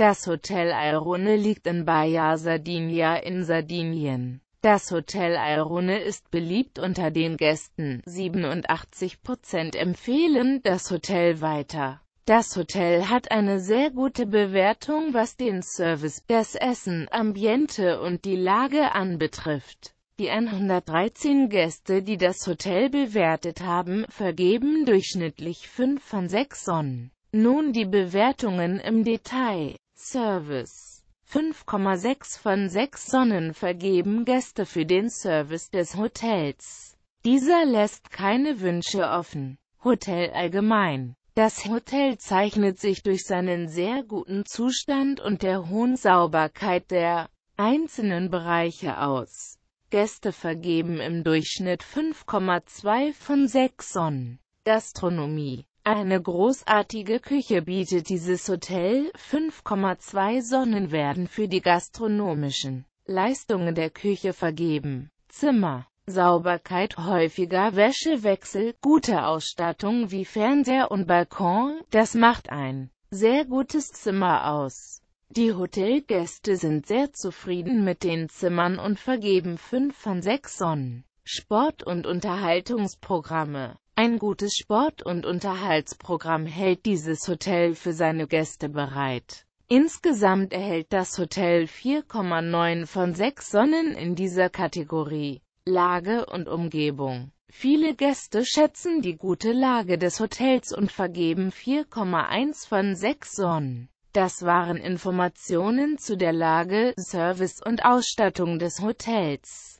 Das Hotel Airone liegt in Baia Sardinia in Sardinien. Das Hotel Airone ist beliebt unter den Gästen. 87% empfehlen das Hotel weiter. Das Hotel hat eine sehr gute Bewertung, was den Service, das Essen, Ambiente und die Lage anbetrifft. Die 113 Gäste, die das Hotel bewertet haben, vergeben durchschnittlich 5 von 6 Sonnen. Nun die Bewertungen im Detail. Service. 5,6 von 6 Sonnen vergeben Gäste für den Service des Hotels. Dieser lässt keine Wünsche offen. Hotel allgemein. Das Hotel zeichnet sich durch seinen sehr guten Zustand und der hohen Sauberkeit der einzelnen Bereiche aus. Gäste vergeben im Durchschnitt 5,2 von 6 Sonnen. Gastronomie eine großartige Küche bietet dieses Hotel, 5,2 Sonnen werden für die gastronomischen Leistungen der Küche vergeben. Zimmer, Sauberkeit, häufiger Wäschewechsel, gute Ausstattung wie Fernseher und Balkon, das macht ein sehr gutes Zimmer aus. Die Hotelgäste sind sehr zufrieden mit den Zimmern und vergeben 5 von 6 Sonnen. Sport- und Unterhaltungsprogramme ein gutes Sport- und Unterhaltsprogramm hält dieses Hotel für seine Gäste bereit. Insgesamt erhält das Hotel 4,9 von 6 Sonnen in dieser Kategorie. Lage und Umgebung Viele Gäste schätzen die gute Lage des Hotels und vergeben 4,1 von 6 Sonnen. Das waren Informationen zu der Lage, Service und Ausstattung des Hotels.